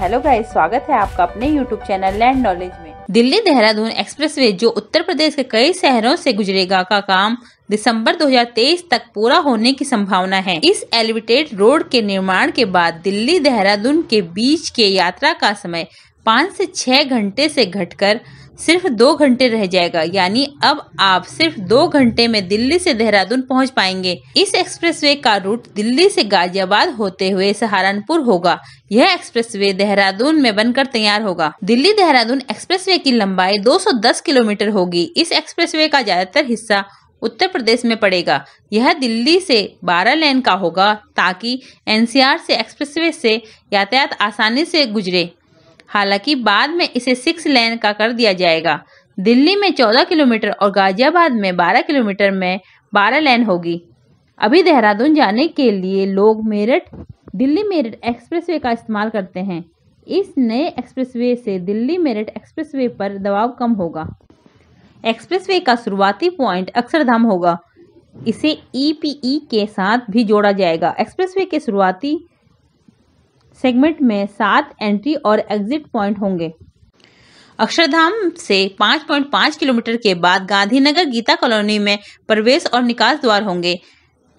hello guys स्वागत है आपका अपने यूट्यूब चैनल लैंड नॉलेज में दिल्ली देहरादून एक्सप्रेसवे जो उत्तर प्रदेश के कई शहरों से गुजरेगा का काम दिसंबर 2023 तक पूरा होने की संभावना है इस एलिवेटेड रोड के निर्माण के बाद दिल्ली देहरादून के बीच के यात्रा का समय पाँच से छः घंटे से घटकर सिर्फ दो घंटे रह जाएगा यानी अब आप सिर्फ दो घंटे में दिल्ली से देहरादून पहुंच पाएंगे इस एक्सप्रेसवे का रूट दिल्ली से गाजियाबाद होते हुए सहारनपुर होगा यह एक्सप्रेसवे देहरादून में बनकर तैयार होगा दिल्ली देहरादून एक्सप्रेसवे की लंबाई 210 किलोमीटर होगी इस एक्सप्रेसवे का ज्यादातर हिस्सा उत्तर प्रदेश में पड़ेगा यह दिल्ली से 12 लेन का होगा ताकि एनसीआर से एक्सप्रेसवे से यातायात आसानी से गुजरे हालांकि बाद में इसे सिक्स लेन का कर दिया जाएगा दिल्ली में 14 किलोमीटर और गाजियाबाद में 12 किलोमीटर में 12 लेन होगी अभी देहरादून जाने के लिए लोग मेरठ दिल्ली मेरठ एक्सप्रेसवे का इस्तेमाल करते हैं इस नए एक्सप्रेसवे से दिल्ली मेरठ एक्सप्रेसवे पर दबाव कम होगा एक्सप्रेसवे का शुरुआती पॉइंट अक्षरधाम होगा इसे ईपीई e e के साथ भी जोड़ा जाएगा एक्सप्रेसवे के शुरुआती सेगमेंट में सात एंट्री और एग्जिट पॉइंट होंगे अक्षरधाम से 5.5 किलोमीटर के बाद गांधीनगर गीता कॉलोनी में प्रवेश और निकास द्वार होंगे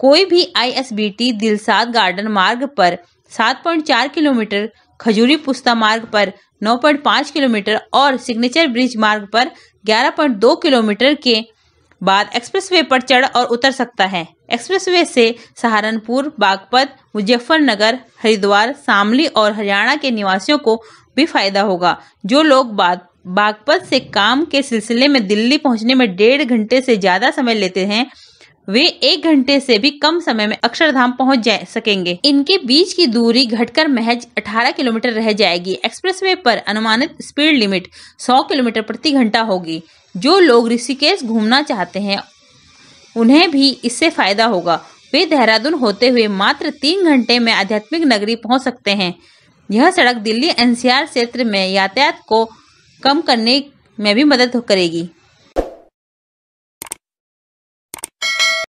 कोई भी आईएसबीटी दिलसाद गार्डन मार्ग पर 7.4 किलोमीटर खजूरी पुस्ता मार्ग पर 9.5 किलोमीटर और सिग्नेचर ब्रिज मार्ग पर 11.2 किलोमीटर के बाद एक्सप्रेसवे पर चढ़ और उतर सकता है एक्सप्रेसवे से सहारनपुर बागपत मुजफ्फरनगर हरिद्वार शामली और हरियाणा के निवासियों को भी फायदा होगा जो लोग बाद बागपत से काम के सिलसिले में दिल्ली पहुंचने में डेढ़ घंटे से ज़्यादा समय लेते हैं वे एक घंटे से भी कम समय में अक्षरधाम पहुंच जा सकेंगे इनके बीच की दूरी घटकर महज 18 किलोमीटर रह जाएगी एक्सप्रेसवे पर अनुमानित स्पीड लिमिट 100 किलोमीटर प्रति घंटा होगी जो लोग ऋषिकेश घूमना चाहते हैं उन्हें भी इससे फायदा होगा वे देहरादून होते हुए मात्र तीन घंटे में आध्यात्मिक नगरी पहुंच सकते हैं यह सड़क दिल्ली एनसीआर क्षेत्र में यातायात को कम करने में भी मदद करेगी